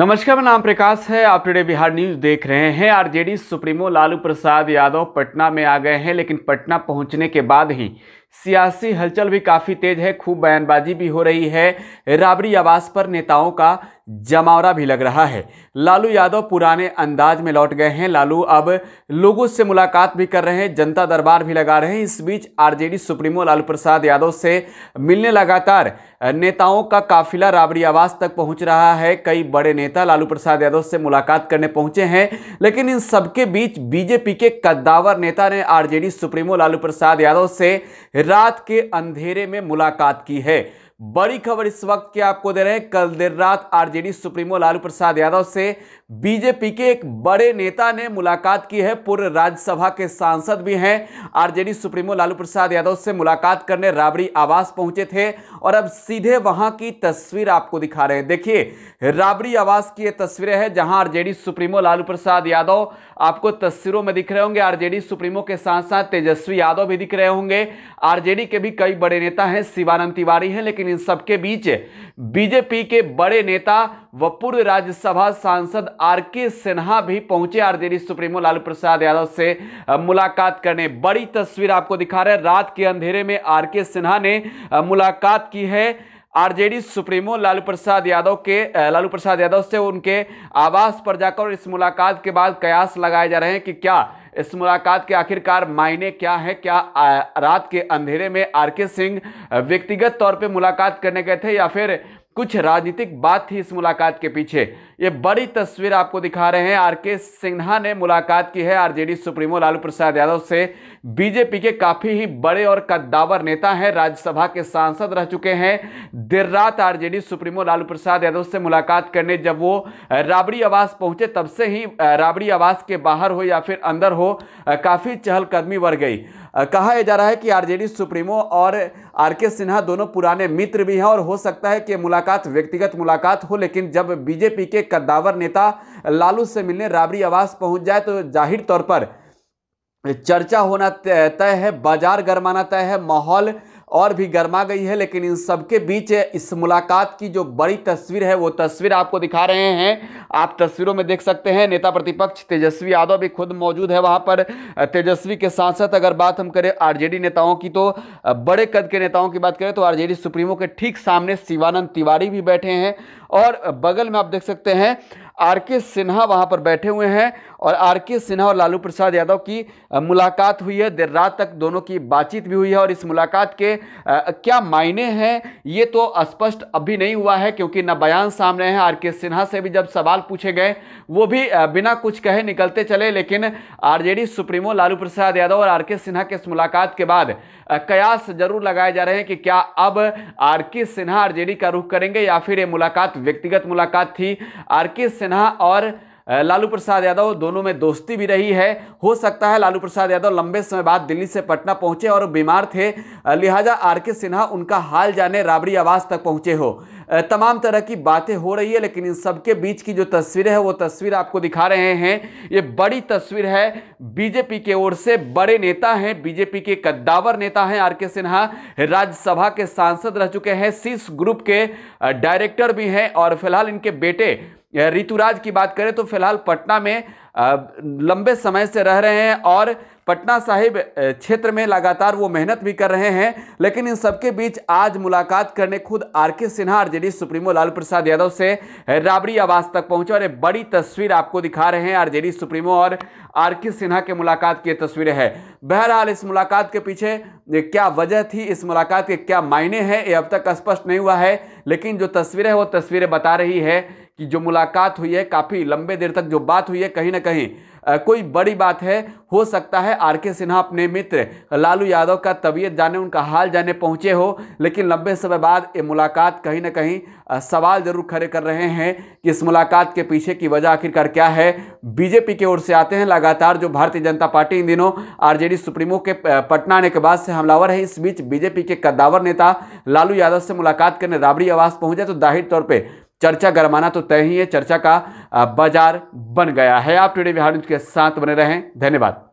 नमस्कार मेरा नाम प्रकाश है आप टुडे बिहार न्यूज देख रहे हैं आरजेडी सुप्रीमो लालू प्रसाद यादव पटना में आ गए हैं लेकिन पटना पहुंचने के बाद ही सियासी हलचल भी काफ़ी तेज है खूब बयानबाजी भी हो रही है राबड़ी आवास पर नेताओं का जमावरा भी लग रहा है लालू यादव पुराने अंदाज में लौट गए हैं लालू अब लोगों से मुलाकात भी कर रहे हैं जनता दरबार भी लगा रहे हैं इस बीच आरजेडी सुप्रीमो लालू प्रसाद यादव से मिलने लगातार नेताओं का काफिला राबड़ी आवास तक पहुंच रहा है कई बड़े नेता लालू प्रसाद यादव से मुलाकात करने पहुंचे हैं लेकिन इन सबके बीच बीजेपी के कद्दावर नेता ने आर सुप्रीमो लालू प्रसाद यादव से रात के अंधेरे में मुलाकात की है बड़ी खबर इस वक्त की आपको दे रहे हैं कल देर रात आरजेडी सुप्रीमो लालू प्रसाद यादव से बीजेपी के एक बड़े नेता ने मुलाकात की है पूर्व राज्यसभा के सांसद भी हैं आरजेडी सुप्रीमो लालू प्रसाद यादव से मुलाकात करने राबड़ी आवास पहुंचे थे और अब सीधे वहां की तस्वीर आपको दिखा रहे हैं देखिए राबड़ी आवास की ये तस्वीरें हैं जहां आरजेडी सुप्रीमो लालू प्रसाद यादव आपको तस्वीरों में दिख रहे होंगे आर सुप्रीमो के साथ साथ तेजस्वी यादव भी दिख रहे होंगे आर के भी कई बड़े नेता हैं शिवानंद तिवारी हैं लेकिन इन सबके बीच बीजेपी के बड़े नेता व पूर्व राज्यसभा सांसद आर के सिन्हा भी पहुंचे आरजेडी सुप्रीमो लालू प्रसाद यादव से मुलाकात करने बड़ी तस्वीर आपको दिखा रहे रात के अंधेरे में आर के सिन्हा ने मुलाकात की है आरजेडी सुप्रीमो लालू प्रसाद यादव के लालू प्रसाद यादव से उनके आवास पर जाकर इस मुलाकात के बाद कयास लगाए जा रहे हैं कि क्या इस मुलाकात के आखिरकार मायने क्या है क्या रात के अंधेरे में आर के सिंह व्यक्तिगत तौर पे मुलाकात करने गए थे या फिर कुछ राजनीतिक बात थी इस मुलाकात के पीछे ये बड़ी तस्वीर आपको दिखा रहे हैं आर के सिन्हा ने मुलाकात की है आरजेडी सुप्रीमो लालू प्रसाद यादव से बीजेपी के काफ़ी ही बड़े और कद्दावर नेता हैं राज्यसभा के सांसद रह चुके हैं देर रात आरजेडी सुप्रीमो लालू प्रसाद यादव से मुलाकात करने जब वो राबड़ी आवास पहुंचे तब से ही राबड़ी आवास के बाहर हो या फिर अंदर हो काफ़ी चहलकदमी बढ़ गई कहा यह जा रहा है कि आरजेडी सुप्रीमो और आर के सिन्हा दोनों पुराने मित्र भी हैं और हो सकता है कि मुलाकात व्यक्तिगत मुलाकात हो लेकिन जब बीजेपी के कद्दावर नेता लालू से मिलने राबड़ी आवास पहुंच जाए तो जाहिर तौर पर चर्चा होना तय है बाजार गरमाना तय है माहौल और भी गर्मा गई है लेकिन इन सबके बीच इस मुलाकात की जो बड़ी तस्वीर है वो तस्वीर आपको दिखा रहे हैं आप तस्वीरों में देख सकते हैं नेता प्रतिपक्ष तेजस्वी यादव भी खुद मौजूद है वहाँ पर तेजस्वी के साथ साथ अगर बात हम करें आर नेताओं की तो बड़े कद के नेताओं की बात करें तो आर सुप्रीमो के ठीक सामने शिवानंद तिवारी भी बैठे हैं और बगल में आप देख सकते हैं आर के सिन्हा वहाँ पर बैठे हुए हैं और आर के सिन्हा और लालू प्रसाद यादव की मुलाकात हुई है देर रात तक दोनों की बातचीत भी हुई है और इस मुलाकात के क्या मायने हैं ये तो स्पष्ट अभी नहीं हुआ है क्योंकि न बयान सामने हैं आर के सिन्हा से भी जब सवाल पूछे गए वो भी बिना कुछ कहे निकलते चले लेकिन आरजेडी सुप्रीमो लालू प्रसाद यादव और आर के सिन्हा के इस मुलाकात के बाद कयास जरूर लगाए जा रहे हैं कि क्या अब आर के सिन्हा आरजेडी का रुख करेंगे या फिर ये मुलाकात व्यक्तिगत मुलाकात थी आर के सिन्हा और लालू प्रसाद यादव दोनों में दोस्ती भी रही है हो सकता है लालू प्रसाद यादव लंबे समय बाद दिल्ली से पटना पहुंचे और बीमार थे लिहाजा आर के सिन्हा उनका हाल जाने राबड़ी आवास तक पहुंचे हो तमाम तरह की बातें हो रही है लेकिन इन सबके बीच की जो तस्वीरें हैं वो तस्वीर आपको दिखा रहे हैं ये बड़ी तस्वीर है बीजेपी के ओर से बड़े नेता हैं बीजेपी के कद्दावर नेता हैं आर के सिन्हा राज्यसभा के सांसद रह चुके हैं सीस ग्रुप के डायरेक्टर भी हैं और फिलहाल इनके बेटे ऋतुराज की बात करें तो फिलहाल पटना में लंबे समय से रह रहे हैं और पटना साहिब क्षेत्र में लगातार वो मेहनत भी कर रहे हैं लेकिन इन सबके बीच आज मुलाकात करने खुद R K Sinha RJD supremo Lalu Prasad Yadav से राबड़ी आवास तक पहुंचे और एक बड़ी तस्वीर आपको दिखा रहे हैं आरजेडी सुप्रीमो और आर के सिन्हा के मुलाकात की तस्वीरें हैं बहरहाल इस मुलाकात के पीछे क्या वजह थी इस मुलाकात के क्या मायने हैं ये अब तक स्पष्ट नहीं हुआ है लेकिन जो तस्वीरें वो तस्वीरें बता रही है कि जो मुलाकात हुई है काफ़ी लंबे देर तक जो बात हुई है कहीं ना कहीं कोई बड़ी बात है हो सकता है आर के सिन्हा अपने मित्र लालू यादव का तबीयत जाने उनका हाल जाने पहुंचे हो लेकिन लंबे समय बाद ये मुलाकात कहीं ना कहीं सवाल जरूर खड़े कर रहे हैं कि इस मुलाकात के पीछे की वजह आखिरकार क्या है बीजेपी की ओर से आते हैं लगातार जो भारतीय जनता पार्टी इन दिनों आरजेडी सुप्रीमो के पटना आने के बाद से हमलावर है इस बीच बीजेपी के कद्दावर नेता लालू यादव से मुलाकात करने राबड़ी आवास पहुंचे तो जाहिर तौर पर चर्चा गरमाना तो तय ही है चर्चा का बाजार बन गया है आप टुडे बिहार न्यूज के साथ बने रहें धन्यवाद